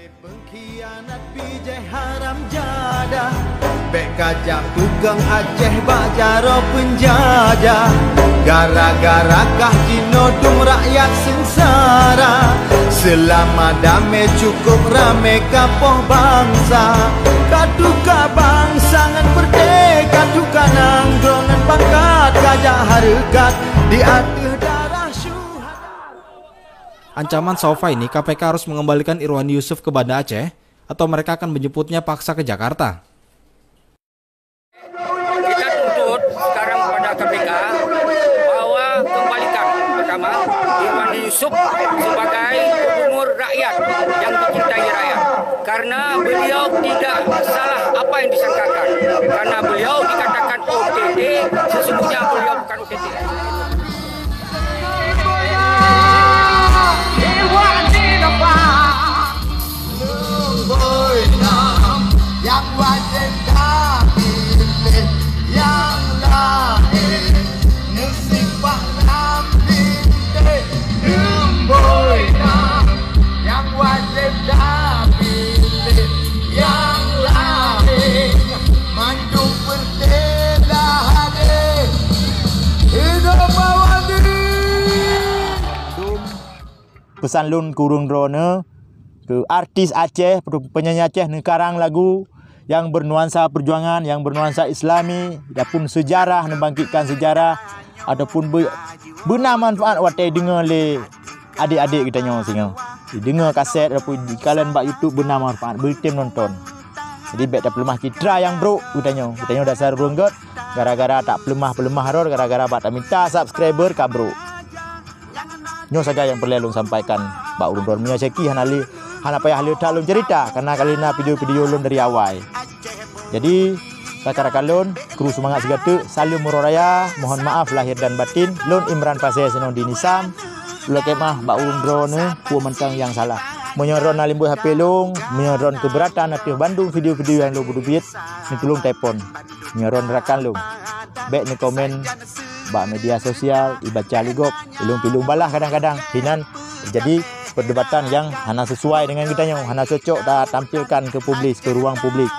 Pengkhianat bijai haram jada Bek kajak tukang Aceh bajaro penjajah Gara-gara kah jinodung rakyat sengsara Selama damai cukup rame kapoh bangsa Katuka bangsa ngan berdeka Tuka nanggrongan pangkat kajak harikat di hati ancaman Saufa ini KPK harus mengembalikan Irwan Yusuf ke Banda Aceh atau mereka akan menjemputnya paksa ke Jakarta. Kita tuntut sekarang kepada KPK bahwa kembalikan pertama Irwan Yusuf sebagai umur rakyat yang dicintai rakyat karena beliau tidak salah apa yang disangkakan karena beliau dikatakan OTT sesungguhnya beliau bukan OTT. pesan lun kurung drone ke artis Aceh penyanyi Aceh nekarang lagu yang bernuansa perjuangan yang bernuansa islami ataupun sejarah membangkitkan sejarah ataupun be, benar manfaat wate dengar le adik-adik kita nyong singa dengar kaset ataupun di kalian buat YouTube benar manfaat tim nonton jadi bet tak pelemah kita yang bro kita nyong kita nyong dasar bro gara-gara tak pelemah-pelemah ror gara-gara bat tak minta subscriber kak bro nyo saja yang perlu ulun sampaikan ba ulun bermia seki han ali han apa ahli dak ulun cerita karena kali na video-video ulun dari awal jadi Kakara kalon, kru semangat segitu, salam muroraya, mohon maaf lahir dan batin, lon Imran Pasir Senon di Dinisam, lo kemah bak ulun drone, eh. puan mentang yang salah. Menyeron alimbu HP lung, menyeron keberatan Nanti Bandung video-video yang lo budubit, nitulung telefon, menyeron rakan lung, baik ni komen, bak media sosial, ibaca ligok, pilung-pilung balah kadang-kadang. Hinan jadi perdebatan yang hana sesuai dengan kita yang hana cocok dah tampilkan ke publik, ke ruang publik.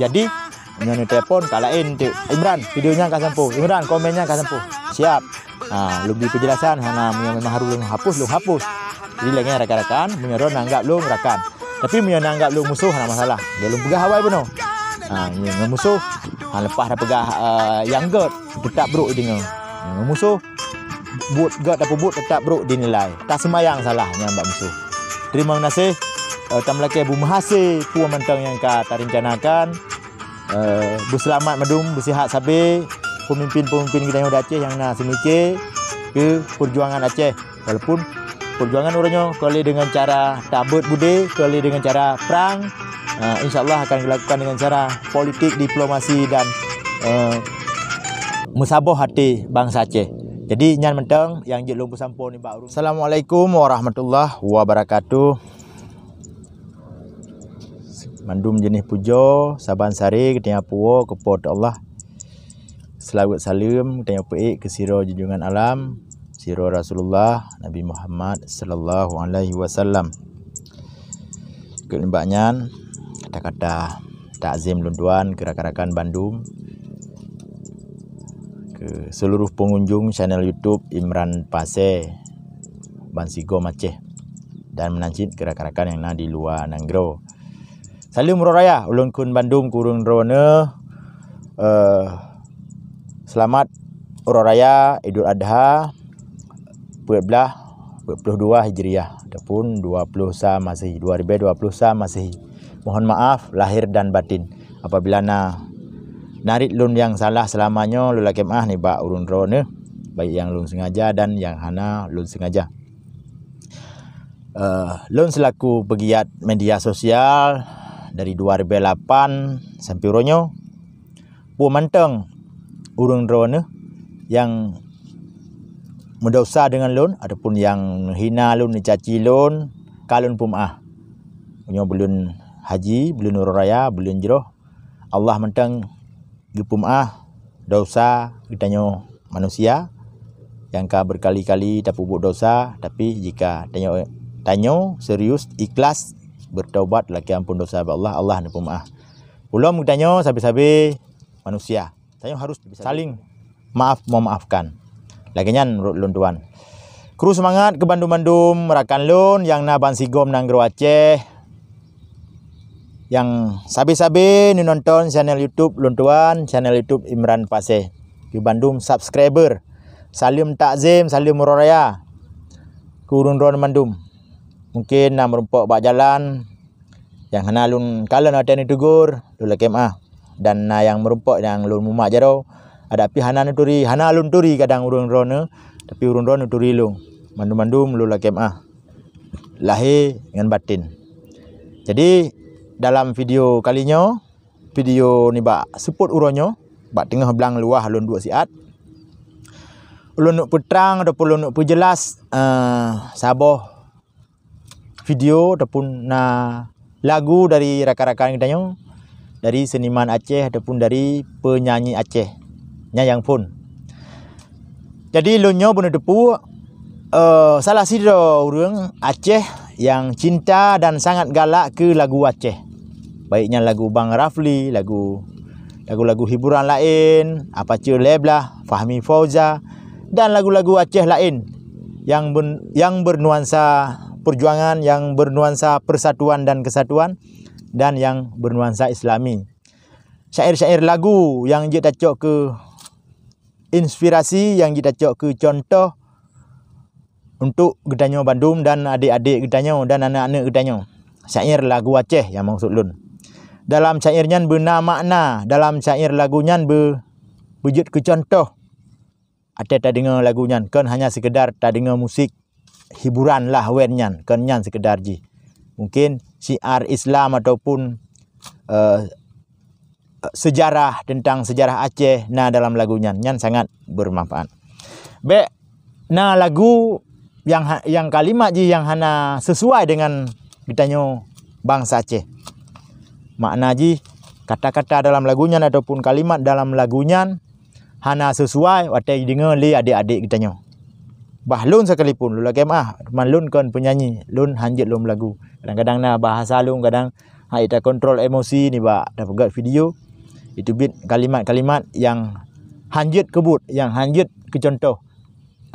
Jadi Nyonya telefon kalahin tu. Imran, videonya kah sempu. Imran, komennya kah sempu. Siap. Nah, ha, lebih penjelasan, hana yang memang harus lu hapus, lu hapus. Jadi lagi rakan-rakan, punya orang anggap lu rakan. Tapi punya orang anggap lu musuh, hana masalah. Dia lu pegah hawai pun tu. Nah, ha, punya musuh, hana lepas dah pegah uh, yang gerd, kita beruk dengan. Yang musuh buat gak dapat buat tetap bro dinilai. Tak semayang salahnya mbak musuh. Terima kasih. Uh, tak melakai bu mahasi puan mentang yang kah rencanakan. Uh, eh, bu selamat medum bu sihat sabi. Pemimpin pemimpin kita yang Aceh yang nak semiki ke perjuangan Aceh. Walaupun perjuangan orangnya kali dengan cara tabut budi, kali dengan cara perang. Uh, insyaallah akan dilakukan dengan cara politik diplomasi dan uh, musabah hati bangsa Aceh. Jadi nyan mentang yang jadi lumpuh sampur ni baru. Assalamualaikum warahmatullahi wabarakatuh. Mandum jenis pujo, saban sari, ketinggal puwo, kepot Allah. Selawat salim, ketinggal puik, kesiro junjungan alam. Siro Rasulullah, Nabi Muhammad sallallahu alaihi wasallam. Kelimbaknya, kata-kata takzim lunduan gerak-gerakan Bandung Eh, seluruh pengunjung channel YouTube Imran Pase Bansigo Maceh dan menancit gerak-gerakan yang ada di luar Nanggro. Salam Roraya, Ulun Kun Bandung Kurung Rona. Uh, selamat Roraya Idul Adha 14 22 Hijriah ataupun 20 masih 2020 masih. Mohon maaf lahir dan batin apabila nak Narik lun yang salah selamanya lu lah kemah ni bak urun ron ni baik yang lun sengaja dan yang hana lun sengaja uh, lun selaku pegiat media sosial dari 2008 sampai ronyo pun manteng urun ron ni yang mendosa dengan lun ataupun yang hina lun ni caci lun kalun pun ah punya belum haji belum nur raya belum jeroh Allah menteng jupumah dosa ditanyo manusia yang ka berkali-kali dapat buat dosa tapi jika tanyo tanyo serius ikhlas bertaubat laki ampun dosa bagi Allah Allah ni pemaaf ulum ditanyo sabi-sabi manusia tanyo harus saling maaf memaafkan laginya menurut lun tuan kru semangat ke bandu-bandu merakan lun yang na bansigom nang Aceh yang sabi-sabi ni nonton channel YouTube Luntuan, channel YouTube Imran Paseh. Ki Bandung subscriber. Salim takzim, salim muraya. Kurun ron mandum. Mungkin nak merumpak bak jalan. Yang kena lun kala nak tani tugur, lula kema. Dan na yang merumpak yang lun mumak jaro. Ada pi turi, nuturi, hana lun turi kadang urun ron Tapi urun ron turi lung. Mandum-mandum lula kema. Lahir dengan batin. Jadi dalam video kali kalinya video ni ba support uronyo ba tengah belang luah ulun dua siat ulun nak petang ataupun ulun nak perjelas uh, eh, sabah video ataupun na lagu dari rakan-rakan kita nyo dari seniman Aceh ataupun dari penyanyi Aceh yang pun jadi lunyo bunuh depu uh, eh, salah sido urung Aceh yang cinta dan sangat galak ke lagu Aceh baiknya lagu Bang Rafli, lagu lagu-lagu hiburan lain, apa cuy Leblah, Fahmi Fauza dan lagu-lagu Aceh lain yang ben, yang bernuansa perjuangan, yang bernuansa persatuan dan kesatuan dan yang bernuansa Islami. Syair-syair lagu yang kita cok ke inspirasi, yang kita cok ke contoh untuk Gedanyo Bandung dan adik-adik Gedanyo dan anak-anak Gedanyo. Syair lagu Aceh yang maksud lun dalam syairnya benar makna dalam cair lagunya be wujud ke contoh ada tak dengar lagunya kan hanya sekedar tak dengar musik hiburan lah wennya kan nyan sekedar ji mungkin syiar Islam ataupun uh, sejarah tentang sejarah Aceh na dalam lagunya nyan sangat bermanfaat be na lagu yang ha, yang kalimat ji yang hana sesuai dengan ditanyo bangsa Aceh makna ji kata-kata dalam lagunya ataupun kalimat dalam lagunya hana sesuai wate dengar li adik-adik kita nyo. Bahlun sekalipun lu lagi mah malun kan penyanyi lun hanjit lum lagu. Kadang-kadang na bahasa lu kadang ha ita kontrol emosi ni ba ada pegat video itu bit kalimat-kalimat yang hanjit kebut yang hanjit kecontoh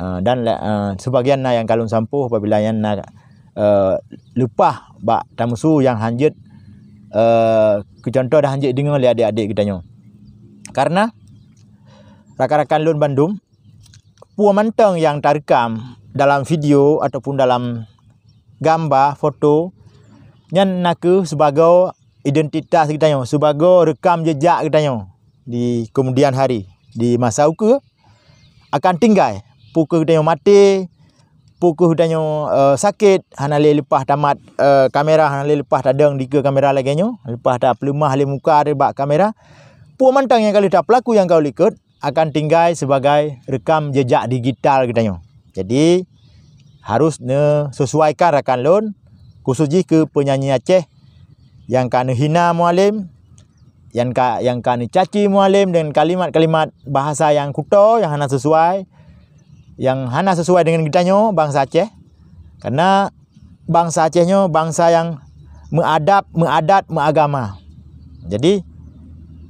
uh, dan uh, sebagian na yang kalun sampuh apabila yang na uh, eh, lupa ba tamusu yang hanjit uh, eh, contoh dah anjik dengar oleh adik-adik kita tanya. Karena rakan-rakan Lun Bandung puan mantang yang terekam dalam video ataupun dalam gambar foto nyen naku sebagai identitas kita tanya, sebagai rekam jejak kita tanya di kemudian hari di masa uku akan tinggal pukul kita tanya mati pukuh danyo uh, eh, sakit hana le lepas tamat uh, kamera hana le lepas tadang diga kamera lagi nyo lepas dah pelumah le muka ada bak kamera pu mantang yang kali dah pelaku yang kau likut akan tinggal sebagai rekam jejak digital kita nyo jadi harus ne sesuaikan rakan lon khususnya ke penyanyi Aceh yang kana hina mualim yang ka yang kana caci mualim dengan kalimat-kalimat bahasa yang kuto yang hana sesuai yang hana sesuai dengan kita kitanya bangsa Aceh. Karena bangsa Acehnya bangsa yang mengadap, mengadat, mengagama. Jadi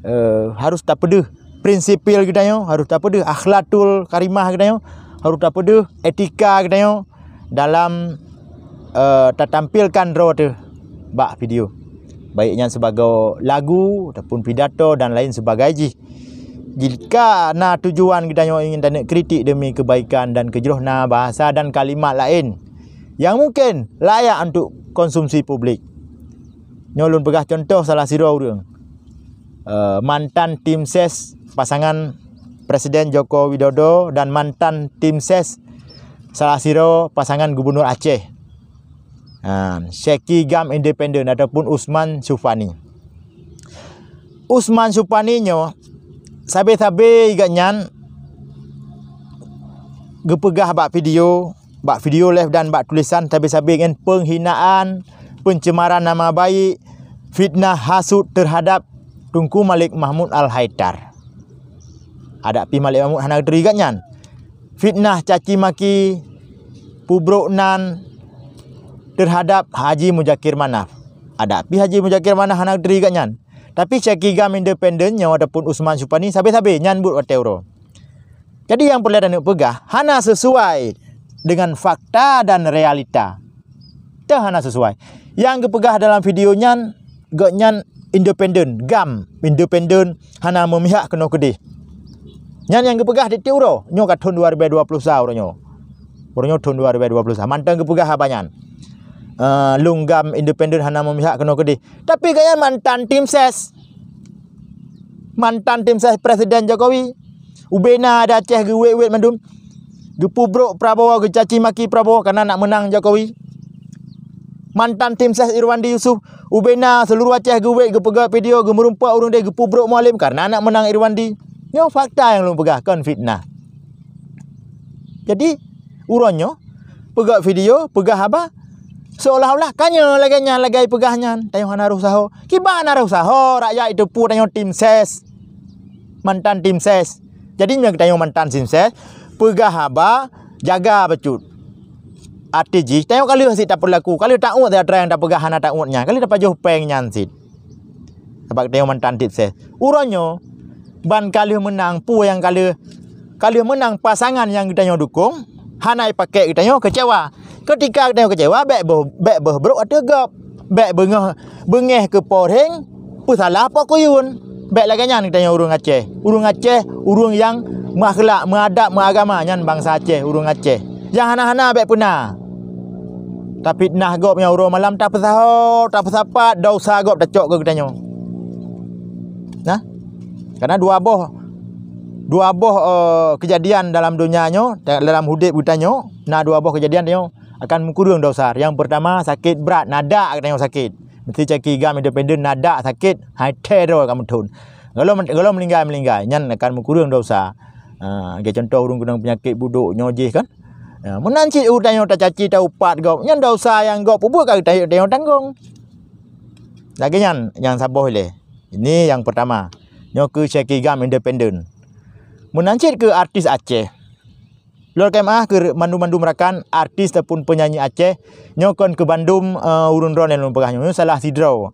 uh, harus tak peduh prinsipil kita kitanya, harus tak peduh akhlatul karimah kita kitanya, harus tak peduh etika kita kitanya dalam uh, tak tampilkan rawatnya. Bak video. Baiknya sebagai lagu ataupun pidato dan lain sebagainya. Jika na tujuan kita ingin tanya kritik demi kebaikan dan kejeruh na bahasa dan kalimat lain yang mungkin layak untuk konsumsi publik. Nyolun pegah contoh salah siro urang. Uh, eh, mantan tim ses pasangan Presiden Joko Widodo dan mantan tim ses salah siro pasangan Gubernur Aceh. Uh, ha, Sheki Gam Independent ataupun Usman Sufani. Usman Sufani nyo sabe sabe igak nyan gepegah bak video bak video live dan bak tulisan sabe sabe dengan penghinaan pencemaran nama baik fitnah hasut terhadap Tunku Malik Mahmud Al Haidar. Ada pi Malik Mahmud hana deri igak nyan. Fitnah caci maki pubruk nan terhadap Haji Mujakir Manaf. Ada pi Haji Mujakir Manaf hana deri igak nyan. Tapi Cik Igam independen yang ada pun Usman Supa ni sabi-sabi nyambut wat euro. Jadi yang perlu ada nak pegah, hana sesuai dengan fakta dan realita. Tak hana sesuai. Yang kepegah dalam videonya gak nyan independen, gam independen hana memihak kena kedih. Nyan yang kepegah di euro, nyo kat tahun 2020 sa euro nyo. Euro nyo tahun 2020 sa. Mantang kepegah habanyan uh, lunggam independen hana memihak kena kedih. Tapi kaya mantan tim ses. Mantan tim ses Presiden Jokowi. Ubena ada Aceh ke wet-wet mandum. Gepu brok Prabowo ke caci maki Prabowo kerana nak menang Jokowi. Mantan tim ses Irwandi Yusuf. Ubena seluruh Aceh ke wet pegawai video ke merumpak urung dia gepu brok mualim kerana nak menang Irwandi. Ini fakta yang lu pegah kan fitnah. Jadi, uronyo, pegawai video, pegah apa? seolah-olah kanya lagainya lagai pegahnya tayo hanaruh saho kiba hanaruh saho rakyat itu pun tayo tim ses mantan tim ses Jadi jadinya tayo mantan tim ses pegah haba jaga pecut ati ji tayo kali si tak perlu kali tak uat dia yang tak pegah hana tak uatnya kali dapat jauh pengnya sit sebab tayo mantan tim ses uronyo ban kali menang pu yang kali kali menang pasangan yang kita dukung hanai pakai kita nyo kecewa ketika kita kecewa bek boh bek boh bro ada gap bek bengah bengah ke poreng pusalah apa kuyun bek lagi nyan kita urung Aceh urung Aceh urung yang makhlak mengadap mengagama nyan bangsa Aceh urung Aceh yang hana-hana bek puna tapi nah gap yang urung malam tak pesaho oh, tak pesapat dah usah gap cok ke kita nyo nah karena dua boh dua boh uh, eh, kejadian dalam dunia dunianyo dalam hudib butanyo nah dua boh kejadian dia akan mengkurung dosar. yang pertama sakit berat nada akan yang sakit mesti cek gam independen nada sakit high terror kamu tuh. kalau kalau meninggal meninggal nyan akan mengkurung dosa uh, ah, contoh urung gunung penyakit buduk je kan uh, menanci utanyo ta caci ta upat go nyan dosa yang go pupuk ka tayo tayo tanggung lagi nyan yang saboh le ini yang pertama nyo ke cek gam independen menancit ke artis Aceh. Luar kemah ke mandu-mandu merakan artis ataupun penyanyi Aceh nyokon ke Bandung uh, urun ron yang lumpah nyokon salah sidro.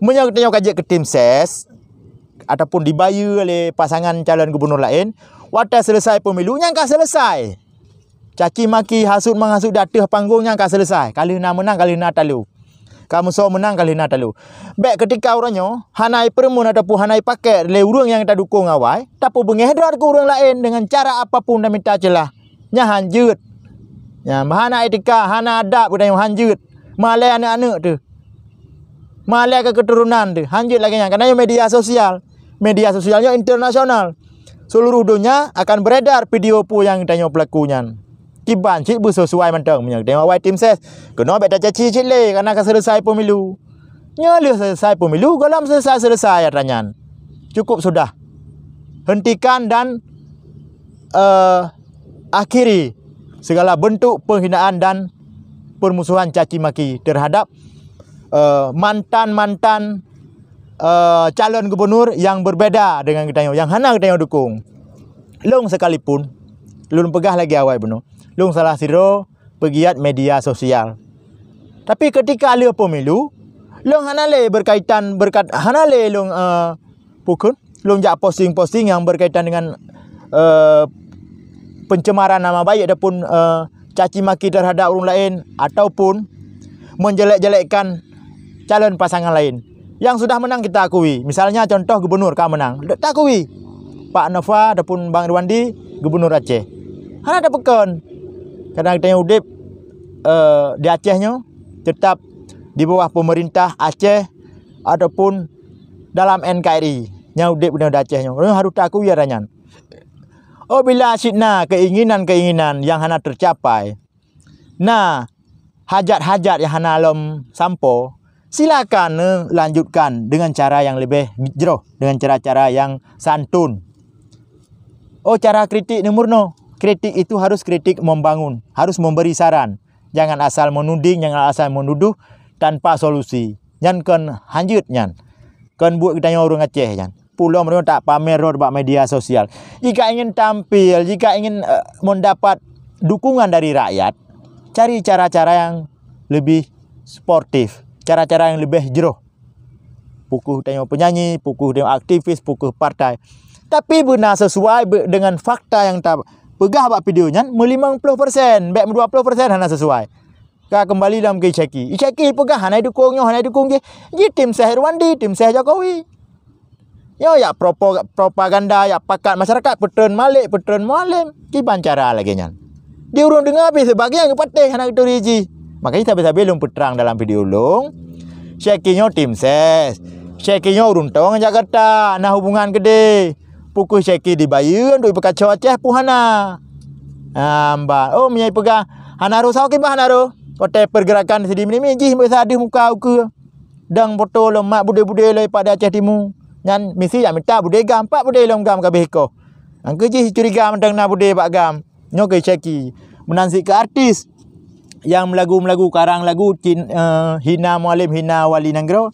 Menyok tanya kaji ke tim ses ataupun dibayu oleh pasangan calon gubernur lain wata selesai pemilu yang kah selesai. Caci maki hasut menghasut datuh panggung yang kah selesai. Kali nak menang kali nak taluk kamu so menang kali nak talu. Baik ketika orangnya hanai permun ataupun hanai paket le urang yang kita dukung awai, tapi bengedar ke urang lain dengan cara apapun dan minta celah. Nya hanjut. Ya, mahana etika, hana adab budaya yang hanjut. Malai anak-anak tu. Malai ke keturunan tu. Hanjut lagi yang kerana media sosial. Media sosialnya internasional. Seluruh dunia akan beredar video pu yang ditanya pelakunya di ban cik bu sesuai mandang punya dengan wai tim ses ke no beta cici cik le karena ke selesai pemilu nya le selesai pemilu galam selesai selesai atanya ya, cukup sudah hentikan dan uh, akhiri segala bentuk penghinaan dan permusuhan caci maki terhadap eh, mantan-mantan uh, calon gubernur yang berbeda dengan kita yang hana kita yang dukung long sekalipun belum pegah lagi awal bunuh Lung salah siro pegiat media sosial. Tapi ketika ada pemilu, long hanale berkaitan berkat hanale long uh, pukul lung jak posting-posting yang berkaitan dengan uh, pencemaran nama baik ataupun uh, caci maki terhadap orang lain ataupun menjelek-jelekkan calon pasangan lain. Yang sudah menang kita akui. Misalnya contoh gubernur kamu menang. Tak akui. Pak Nova ataupun Bang Irwandi gubernur Aceh. Hana ada pekan kadang-kadang udip uh, di Acehnya tetap di bawah pemerintah Aceh ataupun dalam NKRI yang udip benar di Acehnya. Orang harus tahu ya Ranyan. Oh bila asidna keinginan-keinginan yang hana tercapai. Nah, hajat-hajat yang hana alam sampo silakan eh, lanjutkan dengan cara yang lebih jeroh dengan cara-cara yang santun oh cara kritik nomor no kritik itu harus kritik membangun, harus memberi saran. Jangan asal menuding, jangan asal menuduh tanpa solusi. Yang kan hanjut nyan. Kan buat kita orang Aceh nyan. Pulau mereka tak pamer di media sosial. Jika ingin tampil, jika ingin uh, mendapat dukungan dari rakyat, cari cara-cara yang lebih sportif, cara-cara yang lebih jeruh. Pukuh tengok penyanyi, pukuh dengan aktivis, pukuh partai. Tapi benar sesuai dengan fakta yang tak pegah buat video nyan puluh 50% puluh 20% hana sesuai Kau kembali dalam ke cheki cheki pegah hana dukung nyoh hana dukung ge ge tim saya wandi tim saya jokowi yo ya propaganda ya pakat masyarakat petron malik petron mualim ki pancara lagi nyan dia urung dengar habis sebagian ke patih hana itu riji makanya sabe-sabe lum petrang dalam video lung cheki nyoh tim ses cheki nyoh urung tong jakarta nah hubungan gede pukul syeki ha, oh, di bayun duit pekacau aceh puhana. Amba. Oh, minyai pegang. Hanaru sao kibah hanaru. Kota pergerakan sedih minimi. Jih, mesti ada muka uku. Dang botol lemak budi-budi lai pada aceh timu. Nyan, misi yang minta budi gam. Pak budi lom gam kabih ko. Angka jih curiga mendang na budi pak gam. Nyokai syeki. menansi ke artis. Yang melagu-melagu karang lagu. Eh, hina mualim hina wali nanggro.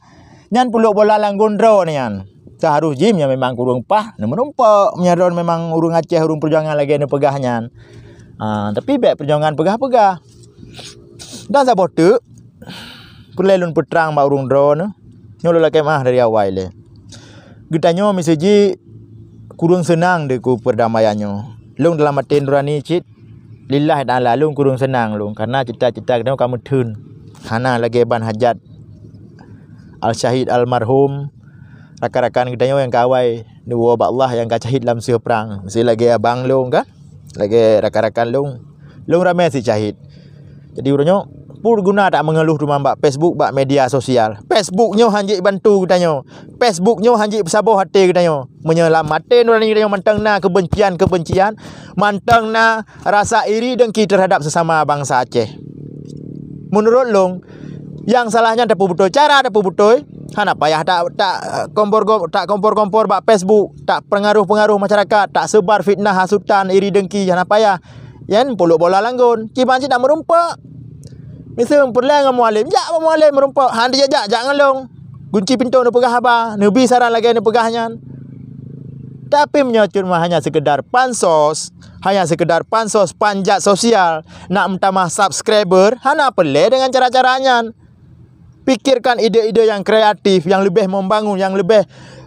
Nyan puluk bola langgondro Nyan seharus jim yang memang kurung pah menumpuk menyadon memang urung Aceh urung perjuangan lagi ni pegahnya uh, tapi baik perjuangan pegah-pegah dan saya bote perlelun petrang ba urung drone nyolo lah kemah dari awal le gitanyo misaji kurung senang de ku perdamaiannyo long dalam matin nurani cit lillah dan lalu kurung senang long karena cita-cita kamu tun hana lagi ban hajat al syahid al marhum rakan-rakan kita yang kawai ni wa Allah yang kacahit dalam sia perang mesti lagi abang long kah lagi rakan-rakan long long ramai si cahit jadi urunyo pur guna tak mengeluh rumah mbak Facebook mbak media sosial Facebooknya hanji bantu katanya Facebooknya hanji pesabuh hati katanya menyelamatkan orang yang mantang na kebencian kebencian mantang na rasa iri dan kiri terhadap sesama bangsa Aceh menurut long yang salahnya ada pembutuh cara ada pembutuh apa ha, ya tak tak eh, kompor tak kompor kompor pak Facebook tak pengaruh pengaruh masyarakat tak sebar fitnah hasutan iri dengki apa ya. yang puluk bola langgun kipas tak merumpak Mesti memperlai dengan mualim. Ya, mualim merumpak. Han dia jak, jak ngelong. Gunci pintu ni pegah apa? Nabi saran lagi ni pegahnya. Tapi menyocut mah hanya sekedar pansos. Hanya sekedar pansos panjat sosial. Nak mentamah subscriber. Hana pelai dengan cara-caranya pikirkan ide-ide yang kreatif yang lebih membangun yang lebih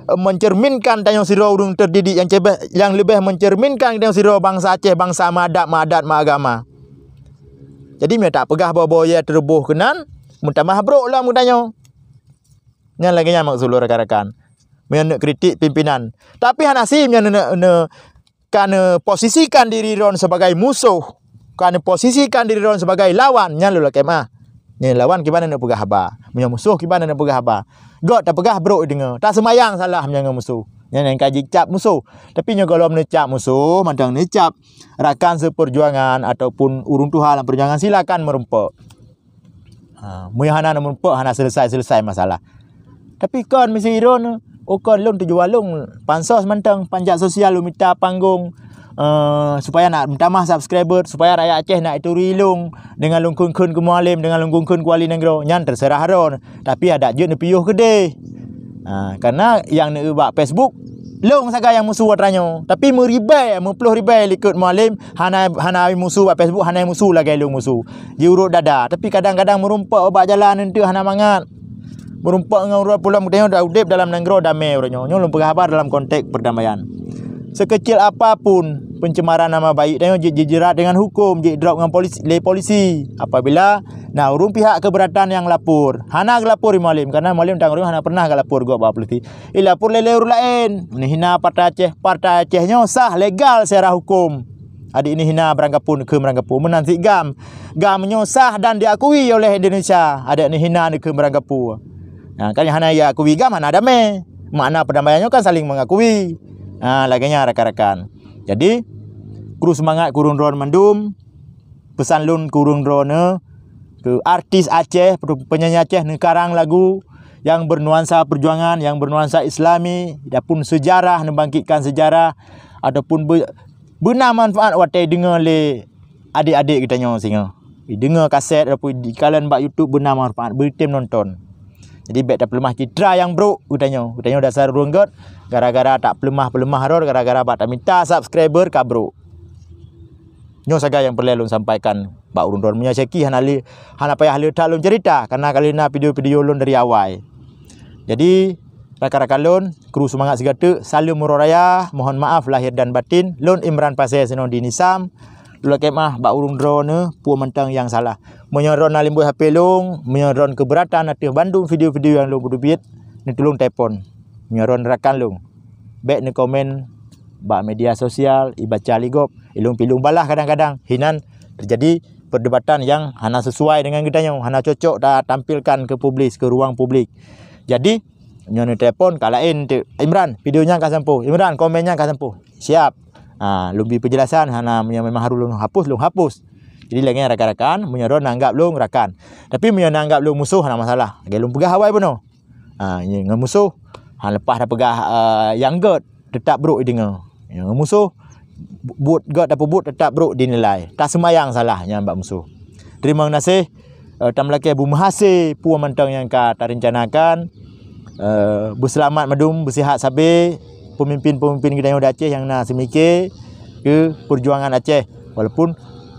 eh, mencerminkan tanyo siro urung terdidik yang cebe yang lebih mencerminkan tanyo siro bangsa Aceh bangsa madat madat ma agama jadi tak pegah bawa ya terubuh kenan minta bro lah minta nyo yang lagi nyamak sulur rekan-rekan minta kritik pimpinan tapi han asim yang nak kan posisikan diri ron sebagai musuh kan posisikan diri ron sebagai lawan yang lula kemah Ni lawan kibana nak pegah habar. Punya musuh kibana nak pegah habar. God tak pegah bro dengar. Tak semayang salah punya musuh. Yang yang kaji cap musuh. Tapi yang kalau menecap musuh, macam menecap rakan seperjuangan ataupun urung Tuhan dalam perjuangan, silakan merempak. Ha, Muihana nak merempak, hana selesai-selesai masalah. Tapi kan mesti iron, okan oh, lung tujuh walung, pansos mentang, panjat sosial, lumita panggung, Eh, supaya nak tambah subscriber supaya rakyat Aceh nak itu rilung dengan lungkun-kun ke Mualim dengan lungkun-kun Kuala Negro nyan terserah haron tapi ada juga ne piuh ke deh ha, ah, karena yang ne ubah Facebook long saga yang musuh watranyo tapi meribai 50 ribai ikut Mualim hana hana musuh ba Facebook hana musuh lagi long musuh di urut dada tapi kadang-kadang merumpak obat jalan entu hana mangat merumpak dengan urut pulang tengok dah udep dalam negro damai urutnyo nyolong lumpuh dalam konteks perdamaian sekecil apapun pencemaran nama baik dan jejerat dengan hukum je drop dengan polisi le polisi apabila nah urung pihak keberatan yang lapor hana gelapor malim karena malim tang urung hana pernah gelapor gua bapak polisi ilapor eh, le le urang lain hina partai Aceh partai Acehnya sah legal secara hukum adik ini hina berangkap pun ke berangkap pun menanti gam gam sah dan diakui oleh Indonesia adik ini hina ke berangkap pun. nah kan hana ya akui gam mana ada me mana perdamaiannya kan saling mengakui Ah ha, lagainya rekan-rekan. Jadi, kru semangat kurung drone mendum. Pesan lun kurung drone ke artis Aceh, penyanyi Aceh nekarang lagu yang bernuansa perjuangan, yang bernuansa islami, ataupun sejarah, membangkitkan sejarah, ataupun ber, benar manfaat wate dengar le adik-adik kita nyong singa. Dengar kaset ataupun di kalian buat YouTube benar manfaat, beritim nonton. Jadi bag dah pelemah kita yang bro Kutanya Kutanya dah saru ronggot Gara-gara tak pelemah-pelemah ror Gara-gara bak tak minta subscriber kak bro Nyo saga yang perlu lu sampaikan Bak urun dorang punya ceki Han ali Han apa ya halil tak lun cerita Karena kali na video-video lu dari awal Jadi Rakan-rakan lun Kru semangat segata Salim Muroraya Mohon maaf lahir dan batin Lu Imran Pasir Senon Sam. Lu kemah Bak urun dorang Puan mentang yang salah menyeron alim buah HP long, menyeron keberatan nanti bandung video-video yang long berdubit, ni tolong telefon, menyeron rakan long, baik ni komen, ba media sosial, ibaca caligop, ilung pilung balah kadang-kadang, hinan terjadi perdebatan yang hana sesuai dengan kita yang hana cocok dah tampilkan ke publik, ke ruang publik. Jadi, nyonya telefon kalain tu. Imran, videonya kak sampo. Imran, komennya kak sampo. Siap. Ah, ha, lumbi penjelasan hana yang memang harus lu hapus, lu hapus. Jadi lagi rakan-rakan, punya nanggap lu rakan. Tapi punya nanggap lu musuh nak masalah. Lagi lu pegah awal pun. Ha, ini ya, dengan musuh. Ha, lepas dah pegah ha, uh, yang good, tetap bro dia ya, dengar. Yang musuh, but god dapat but tetap bro dinilai. Tak semayang salahnya mbak musuh. Terima kasih. Uh, eh, tam laki abu mahasih puan mentang yang kau rencanakan. Uh, berselamat madum, bersihat sabi. Pemimpin-pemimpin kita yang Aceh yang nak semikir ke perjuangan Aceh. Walaupun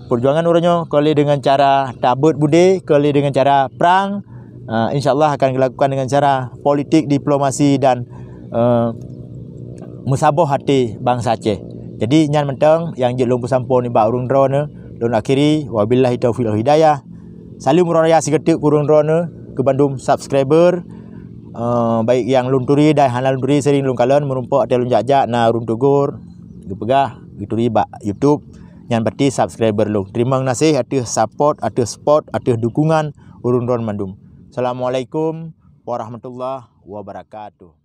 perjuangan urangnya kali dengan cara tabut budi kali dengan cara perang uh, insyaallah akan dilakukan dengan cara politik diplomasi dan uh, musabah hati bangsa Aceh jadi nyan menteng yang jelung pusampo ni bak urung drone lun akhiri wabillahi taufiq wal hidayah salim raya segetik urung drone ke bandung subscriber uh, baik yang lunturi dan halal lunturi sering lun merumpok merumpak telun jajak na urung tugur gepegah gituri bak youtube yang berarti subscriber lu. Terima kasih atas support, atas support, atas dukungan urun-urun mandum. Assalamualaikum warahmatullahi wabarakatuh.